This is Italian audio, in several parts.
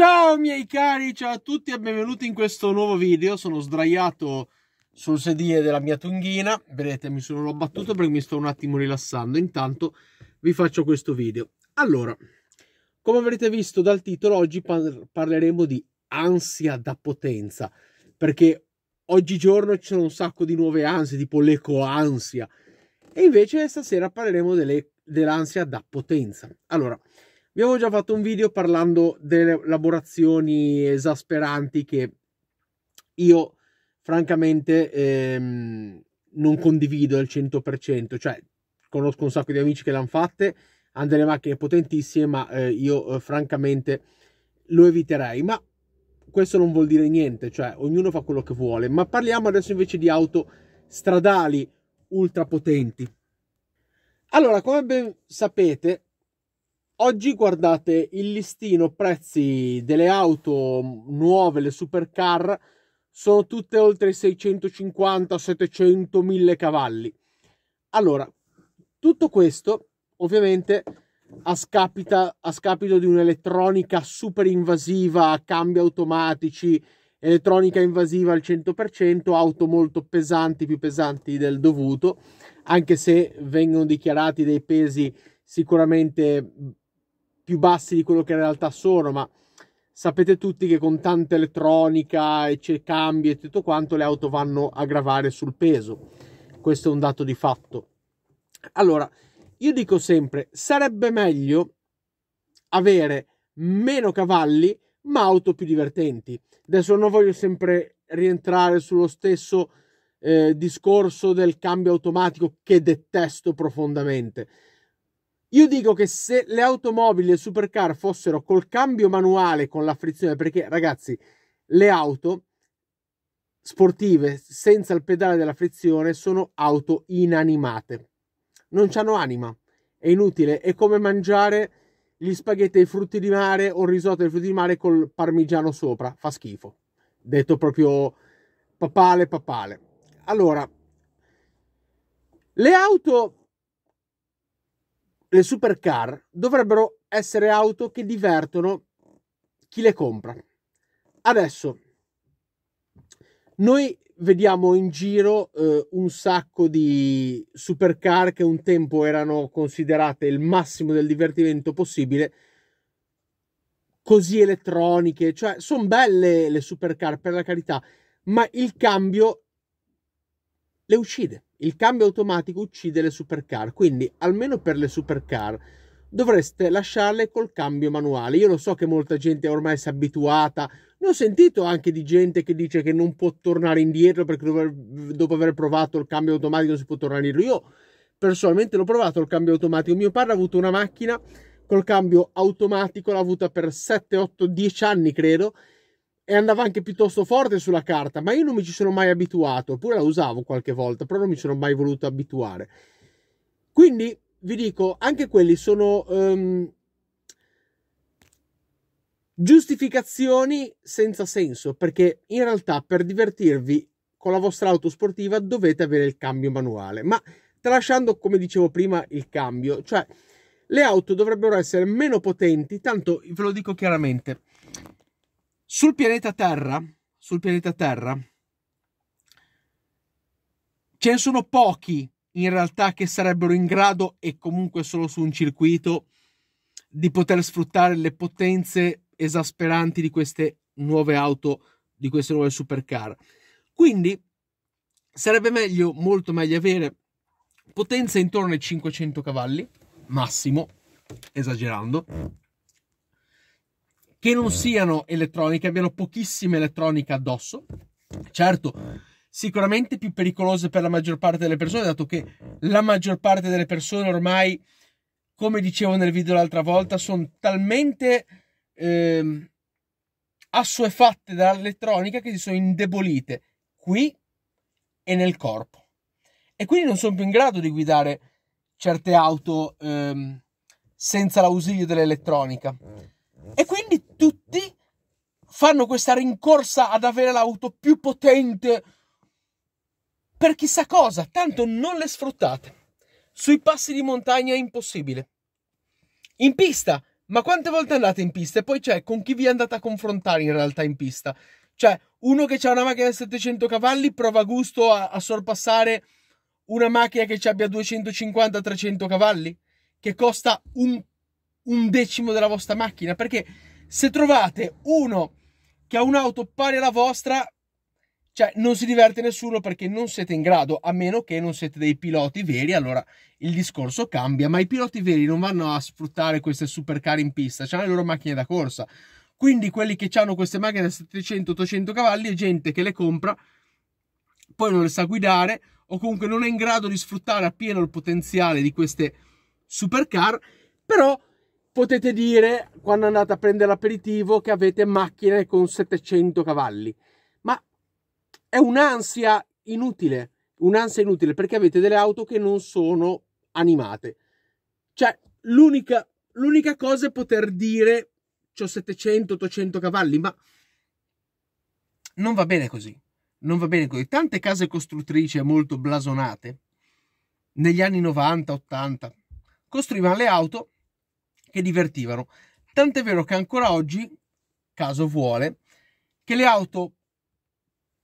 Ciao miei cari, ciao a tutti e benvenuti in questo nuovo video. Sono sdraiato sul sedile della mia tunghina. Vedete, mi sono abbattuto perché mi sto un attimo rilassando. Intanto vi faccio questo video. Allora, come avrete visto dal titolo, oggi par parleremo di ansia da potenza. Perché oggigiorno ci sono un sacco di nuove ansie, tipo l'eco-ansia. E invece stasera parleremo dell'ansia dell da potenza. Allora, vi avevo già fatto un video parlando delle elaborazioni esasperanti che io francamente ehm, non condivido al 100%, cioè conosco un sacco di amici che l'hanno fatte, hanno delle macchine potentissime, ma eh, io eh, francamente lo eviterei, ma questo non vuol dire niente, cioè ognuno fa quello che vuole, ma parliamo adesso invece di auto stradali ultra potenti. Allora, come ben sapete, Oggi guardate il listino prezzi delle auto nuove, le supercar, sono tutte oltre i 650, 700, 1000 cavalli. Allora, tutto questo ovviamente a, scapita, a scapito di un'elettronica super invasiva, cambi automatici, elettronica invasiva al 100%, auto molto pesanti, più pesanti del dovuto, anche se vengono dichiarati dei pesi sicuramente più bassi di quello che in realtà sono, ma sapete tutti che con tanta elettronica e c'è cambi e tutto quanto le auto vanno a gravare sul peso. Questo è un dato di fatto. Allora, io dico sempre, sarebbe meglio avere meno cavalli ma auto più divertenti. Adesso non voglio sempre rientrare sullo stesso eh, discorso del cambio automatico che detesto profondamente io dico che se le automobili e le supercar fossero col cambio manuale con la frizione, perché ragazzi, le auto sportive senza il pedale della frizione sono auto inanimate. Non hanno anima, è inutile, è come mangiare gli spaghetti ai frutti di mare o il risotto ai frutti di mare col parmigiano sopra, fa schifo. Detto proprio papale papale. Allora, le auto le supercar dovrebbero essere auto che divertono chi le compra. Adesso, noi vediamo in giro eh, un sacco di supercar che un tempo erano considerate il massimo del divertimento possibile, così elettroniche, cioè sono belle le supercar per la carità, ma il cambio le uccide il cambio automatico uccide le supercar, quindi almeno per le supercar dovreste lasciarle col cambio manuale. Io lo so che molta gente ormai si è abituata, ne ho sentito anche di gente che dice che non può tornare indietro perché dopo aver provato il cambio automatico si può tornare indietro. Io personalmente l'ho provato il cambio automatico, mio padre ha avuto una macchina col cambio automatico, l'ha avuta per 7, 8, 10 anni credo e andava anche piuttosto forte sulla carta, ma io non mi ci sono mai abituato, oppure la usavo qualche volta, però non mi sono mai voluto abituare. Quindi vi dico, anche quelli sono um, giustificazioni senza senso, perché in realtà per divertirvi con la vostra auto sportiva dovete avere il cambio manuale, ma tralasciando, come dicevo prima, il cambio, cioè le auto dovrebbero essere meno potenti, tanto ve lo dico chiaramente sul pianeta Terra, sul pianeta Terra, ce ne sono pochi in realtà che sarebbero in grado, e comunque solo su un circuito, di poter sfruttare le potenze esasperanti di queste nuove auto, di queste nuove supercar. Quindi sarebbe meglio, molto meglio avere potenza intorno ai 500 cavalli, massimo, esagerando, che non eh. siano elettroniche, abbiano pochissima elettronica addosso. Certo, sicuramente più pericolose per la maggior parte delle persone, dato che la maggior parte delle persone ormai, come dicevo nel video l'altra volta, sono talmente eh, assuefatte dall'elettronica che si sono indebolite qui e nel corpo. E quindi non sono più in grado di guidare certe auto eh, senza l'ausilio dell'elettronica. E quindi tutti fanno questa rincorsa ad avere l'auto più potente per chissà cosa, tanto non le sfruttate. Sui passi di montagna è impossibile. In pista, ma quante volte andate in pista? E poi c'è con chi vi andate a confrontare in realtà in pista. Cioè, uno che ha una macchina da 700 cavalli prova gusto a, a sorpassare una macchina che abbia 250-300 cavalli, che costa un un decimo della vostra macchina, perché se trovate uno che ha un'auto pari alla vostra, cioè non si diverte nessuno perché non siete in grado, a meno che non siete dei piloti veri, allora il discorso cambia, ma i piloti veri non vanno a sfruttare queste supercar in pista, hanno le loro macchine da corsa. Quindi quelli che hanno queste macchine da 700-800 cavalli è gente che le compra, poi non le sa guidare o comunque non è in grado di sfruttare appieno il potenziale di queste supercar, però potete dire quando andate a prendere l'aperitivo che avete macchine con 700 cavalli, ma è un'ansia inutile, un'ansia inutile perché avete delle auto che non sono animate. Cioè, l'unica, l'unica cosa è poter dire ho 700-800 cavalli, ma non va bene così. Non va bene così. Tante case costruttrici molto blasonate negli anni 90-80 costruivano le auto che divertivano. Tant'è vero che ancora oggi, caso vuole, che le auto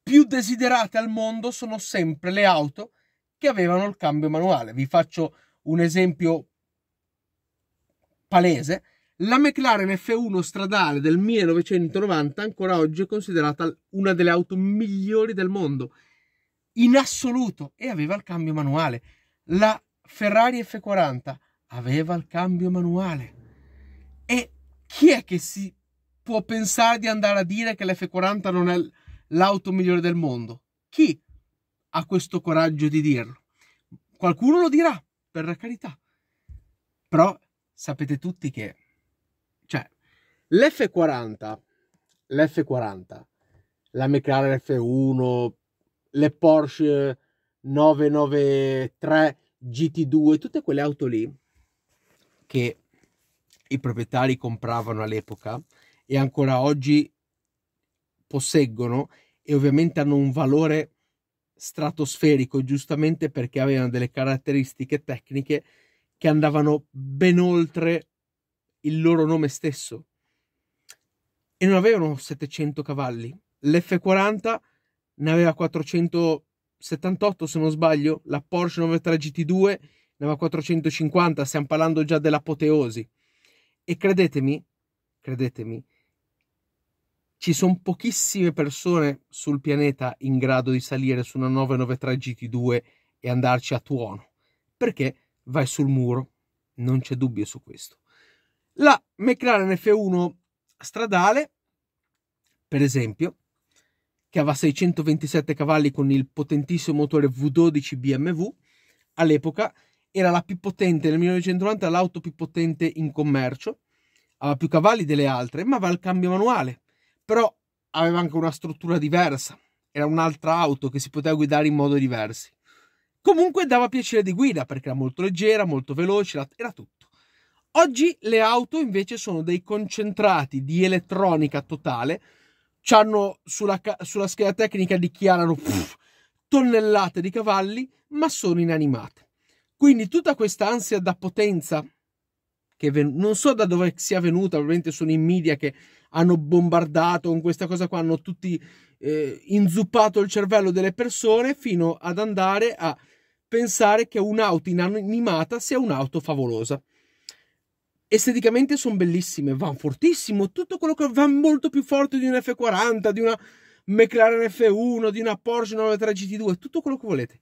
più desiderate al mondo sono sempre le auto che avevano il cambio manuale. Vi faccio un esempio palese. La McLaren F1 stradale del 1990 ancora oggi è considerata una delle auto migliori del mondo, in assoluto, e aveva il cambio manuale. La Ferrari F40 aveva il cambio manuale. E chi è che si può pensare di andare a dire che l'F40 non è l'auto migliore del mondo? Chi ha questo coraggio di dirlo? Qualcuno lo dirà, per la carità. Però sapete tutti che cioè l'F40 l'F40 la McLaren F1 le Porsche 993 GT2 tutte quelle auto lì che i proprietari compravano all'epoca e ancora oggi posseggono e ovviamente hanno un valore stratosferico giustamente perché avevano delle caratteristiche tecniche che andavano ben oltre il loro nome stesso e non avevano 700 cavalli l'F40 ne aveva 478 se non sbaglio la Porsche 93 GT2 ne aveva 450, stiamo parlando già dell'apoteosi. E credetemi, credetemi, ci sono pochissime persone sul pianeta in grado di salire su una 993 GT2 e andarci a tuono, perché vai sul muro, non c'è dubbio su questo. La McLaren F1 stradale, per esempio, che aveva 627 cavalli con il potentissimo motore V12 BMW, all'epoca era la più potente nel 1990, l'auto più potente in commercio, aveva più cavalli delle altre, ma aveva il cambio manuale, però aveva anche una struttura diversa, era un'altra auto che si poteva guidare in modo diversi. Comunque dava piacere di guida perché era molto leggera, molto veloce, era tutto. Oggi le auto invece sono dei concentrati di elettronica totale, hanno sulla, sulla scheda tecnica dichiarano pff, tonnellate di cavalli, ma sono inanimate. Quindi tutta questa ansia da potenza, che ven- non so da dove sia venuta, ovviamente sono i media che hanno bombardato con questa cosa qua, hanno tutti eh, inzuppato il cervello delle persone fino ad andare a pensare che un'auto inanimata sia un'auto favolosa. Esteticamente sono bellissime, vanno fortissimo, tutto quello che va molto più forte di un F40, di una McLaren F1, di una Porsche 93 GT2, tutto quello che volete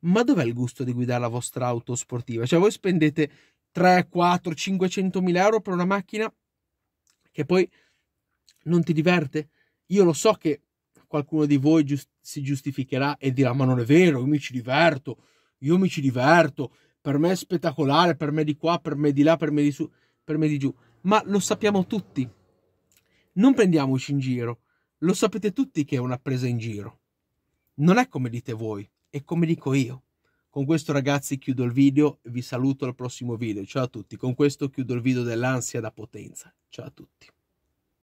ma dov'è il gusto di guidare la vostra auto sportiva? Cioè voi spendete 3, 4, 500 mila euro per una macchina che poi non ti diverte? Io lo so che qualcuno di voi giust- si giustificherà e dirà ma non è vero, io mi ci diverto, io mi ci diverto, per me è spettacolare, per me di qua, per me di là, per me di su, per me di giù, ma lo sappiamo tutti. Non prendiamoci in giro, lo sapete tutti che è una presa in giro. Non è come dite voi. E come dico io, con questo ragazzi chiudo il video e vi saluto al prossimo video. Ciao a tutti, con questo chiudo il video dell'ansia da potenza. Ciao a tutti.